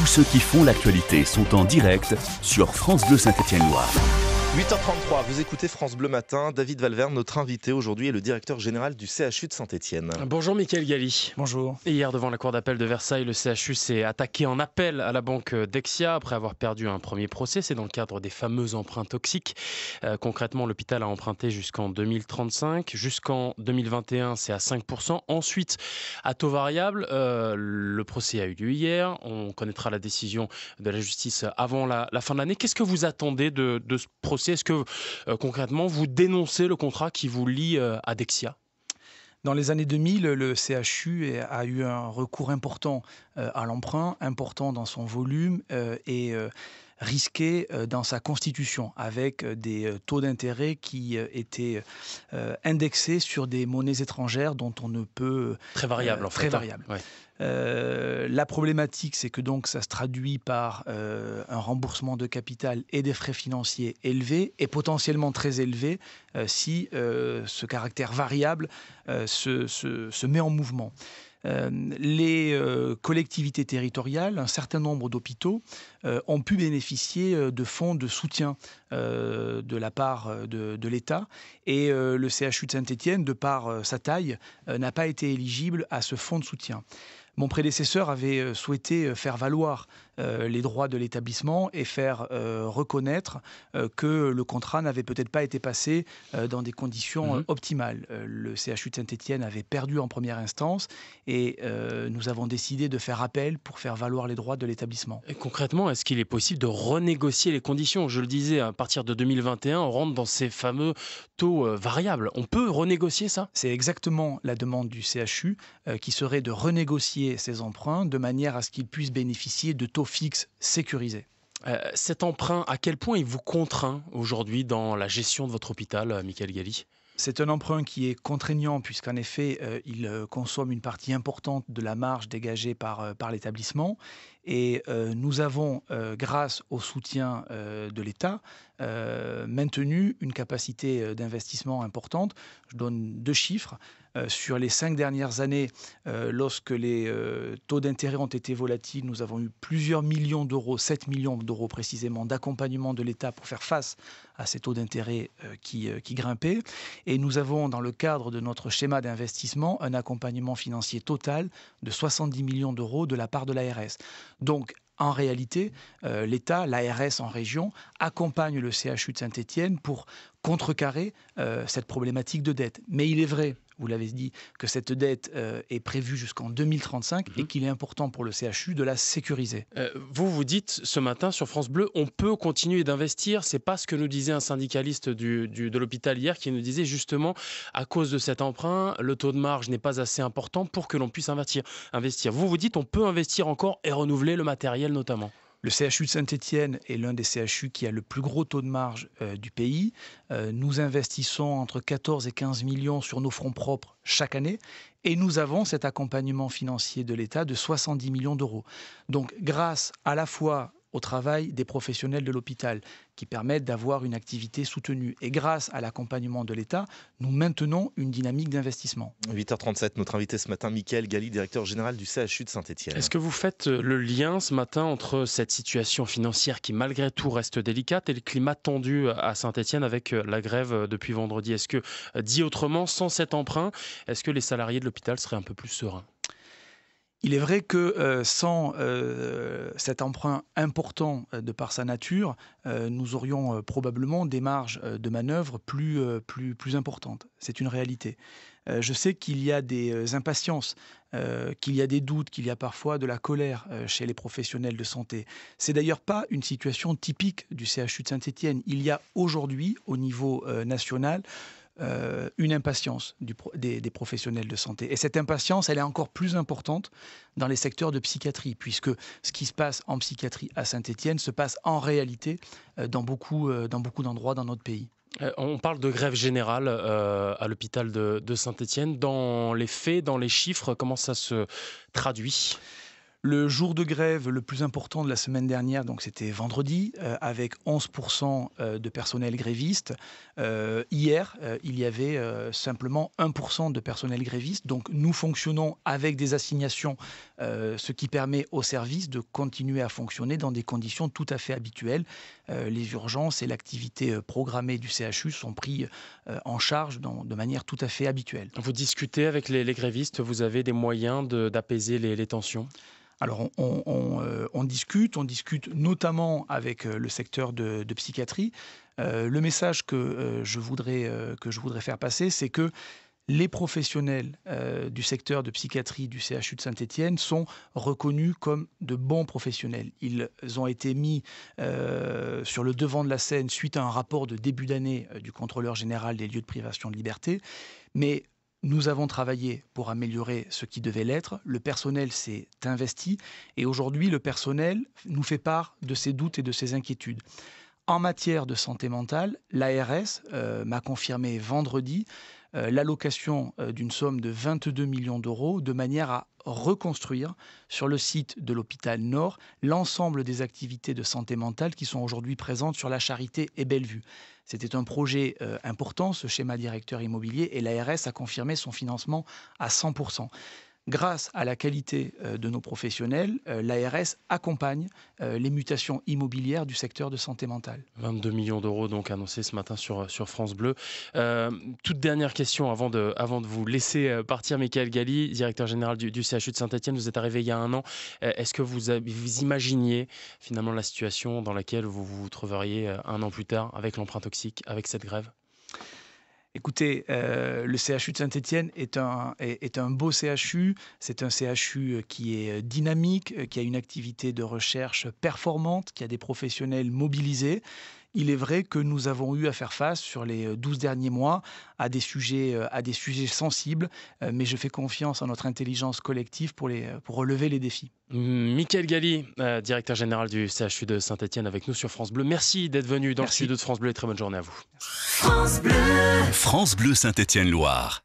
Tous ceux qui font l'actualité sont en direct sur France 2 Saint-Étienne-Loire. 8h33, vous écoutez France Bleu Matin. David Valverne, notre invité aujourd'hui, est le directeur général du CHU de Saint-Etienne. Bonjour Mickaël Galli. Bonjour. Hier, devant la cour d'appel de Versailles, le CHU s'est attaqué en appel à la banque Dexia après avoir perdu un premier procès. C'est dans le cadre des fameux emprunts toxiques. Euh, concrètement, l'hôpital a emprunté jusqu'en 2035. Jusqu'en 2021, c'est à 5%. Ensuite, à taux variable, euh, le procès a eu lieu hier. On connaîtra la décision de la justice avant la, fin de l'année. Qu'est-ce que vous attendez de ce procès est-ce que euh, concrètement, vous dénoncez le contrat qui vous lie euh, à Dexia dans les années 2000, le CHU a eu un recours important euh, à l'emprunt, important dans son volume et risqué euh, dans sa constitution, avec euh, des euh, taux d'intérêt qui étaient indexés sur des monnaies étrangères dont on ne peut... Très variable, en fait. Très hein. variable. la problématique, c'est que donc ça se traduit par un remboursement de capital et des frais financiers élevés et potentiellement très élevés si ce caractère variable se, met en mouvement. Euh, les euh, collectivités territoriales, un certain nombre d'hôpitaux euh, ont pu bénéficier de fonds de soutien de la part de, l'État. Et le CHU de saint etienne de par sa taille, n'a pas été éligible à ce fonds de soutien. Mon prédécesseur avait souhaité faire valoir euh, les droits de l'établissement et faire euh, reconnaître euh, que le contrat n'avait peut-être pas été passé dans des conditions mhm. optimales. le CHU de Saint-Étienne avait perdu en première instance et nous avons décidé de faire appel pour faire valoir les droits de l'établissement. concrètement, est-ce qu'il est possible de renégocier les conditions Je le disais, à partir de 2021, on rentre dans ces fameux taux variables. On peut renégocier ça C'est exactement la demande du CHU qui serait de renégocier ces emprunts de manière à ce qu'ils puissent bénéficier de taux fixe sécurisé. Euh, cet emprunt, à quel point il vous contraint aujourd'hui dans la gestion de votre hôpital, euh, Michael Galli c'est un emprunt qui est contraignant puisqu'en effet, euh, il consomme une partie importante de la marge dégagée par, par l'établissement et euh, nous avons, euh, grâce au soutien euh, de l'État, maintenu une capacité d'investissement importante. Je donne deux chiffres. sur les cinq dernières années, lorsque les taux d'intérêt ont été volatiles, nous avons eu plusieurs millions d'euros, 7 millions d'euros précisément, d'accompagnement de l'État pour faire face à ces taux d'intérêt qui, qui grimpaient. Et nous avons, dans le cadre de notre schéma d'investissement, un accompagnement financier total de 70 millions d'euros de la part de l'ARS. Donc, en réalité, euh, l'État, l'ARS en région, accompagne le CHU de Saint-Étienne pour contrecarrer euh, cette problématique de dette. Mais il est vrai, vous l'avez dit, que cette dette euh, est prévue jusqu'en 2035 et mhm. qu'il est important pour le CHU de la sécuriser. Euh, vous vous dites ce matin sur France Bleu, on peut continuer d'investir. C'est pas ce que nous disait un syndicaliste de l'hôpital hier qui nous disait justement à cause de cet emprunt, le taux de marge n'est pas assez important pour que l'on puisse investir. investir. Vous vous dites on peut investir encore et renouveler le matériel notamment. Le CHU de saint etienne est l'un des CHU qui a le plus gros taux de marge euh, du pays. Euh, nous investissons entre 14 et 15 millions sur nos fronts propres chaque année et nous avons cet accompagnement financier de l'État de 70 millions d'euros. Donc grâce à la fois au travail des professionnels de l'hôpital, qui permettent d'avoir une activité soutenue. Et grâce à l'accompagnement de l'État, nous maintenons une dynamique d'investissement. 8h37, notre invité ce matin, Michael Galli, directeur général du CHU de Saint-Etienne. Est-ce que vous faites euh, le lien ce matin entre cette situation financière qui malgré tout reste délicate et le climat tendu euh, à Saint-Etienne avec euh, la grève depuis vendredi Est-ce que, dit autrement, sans cet emprunt, est-ce que les salariés de l'hôpital seraient un peu plus sereins il est vrai que euh, sans euh, cet emprunt important euh, de par sa nature, nous aurions probablement des marges de manœuvre plus, plus, plus importantes. C'est une réalité. je sais qu'il y a des impatiences, qu'il y a des doutes, qu'il y a parfois de la colère chez les professionnels de santé. C'est d'ailleurs pas une situation typique du CHU de Saint-Étienne. Il y a aujourd'hui, au niveau national, euh, une impatience des, professionnels de santé. Et cette impatience, elle est encore plus importante dans les secteurs de psychiatrie, puisque ce qui se passe en psychiatrie à Saint-Étienne se passe en réalité euh, euh, dans beaucoup d'endroits dans notre pays. On parle de grève générale à l'hôpital de, de Saint-Étienne. Dans les faits, dans les chiffres, comment ça se traduit le jour de grève le plus important de la semaine dernière, donc c'était vendredi, euh, avec 11% euh, de personnel gréviste. Euh, hier, il y avait simplement 1% de personnel gréviste. Donc nous fonctionnons avec des assignations, ce qui permet au service de continuer à fonctionner dans des conditions tout à fait habituelles. les urgences et l'activité programmée du CHU sont pris en charge de manière tout à fait habituelle. Vous discutez avec les, grévistes, vous avez des moyens d'apaiser les, les tensions alors euh, on, discute, on discute notamment avec euh, le secteur de, psychiatrie. Euh, le message que, je voudrais, que je voudrais faire passer, c'est que les professionnels du secteur de psychiatrie du CHU de saint etienne sont reconnus comme de bons professionnels. Ils ont été mis sur le devant de la scène suite à un rapport de début d'année du contrôleur général des lieux de privation de liberté. Mais nous avons travaillé pour améliorer ce qui devait l'être, le personnel s'est investi et aujourd'hui le personnel nous fait part de ses doutes et de ses inquiétudes. En matière de santé mentale, l'ARS euh, m'a confirmé vendredi euh, l'allocation euh, d'une somme de 22 millions d'euros de manière à reconstruire sur le site de l'hôpital Nord l'ensemble des activités de santé mentale qui sont aujourd'hui présentes sur la Charité et Bellevue. C'était un projet euh, important, ce schéma directeur immobilier, et l'ARS a confirmé son financement à 100%. Grâce à la qualité euh, de nos professionnels, euh, l'ARS accompagne euh, les mutations immobilières du secteur de santé mentale. 22 millions d'euros donc annoncés ce matin sur, France Bleu. toute dernière question avant de, avant de vous laisser partir, Michael Galli, directeur général du, CHU de Saint-Etienne, vous êtes arrivé il y a un an. Est-ce que vous, vous imaginiez finalement la situation dans laquelle vous vous trouveriez un an plus tard avec l'emprunt toxique, avec cette grève Écoutez, euh, le CHU de saint etienne est un, est, un beau CHU. C'est un CHU euh, qui est euh, dynamique, qui a une activité de recherche performante, qui a des professionnels mobilisés. Il est vrai que nous avons eu à faire face sur les 12 euh, derniers mois à des sujets, euh, à des sujets sensibles, euh, mais je fais confiance en notre intelligence collective pour, relever les défis. Michael Galli, directeur général du CHU de Saint-Etienne avec nous sur France Bleu. Merci d'être venu dans le studio de France Bleu et très bonne journée à vous. France Bleu, France Bleu Saint-Etienne-Loire.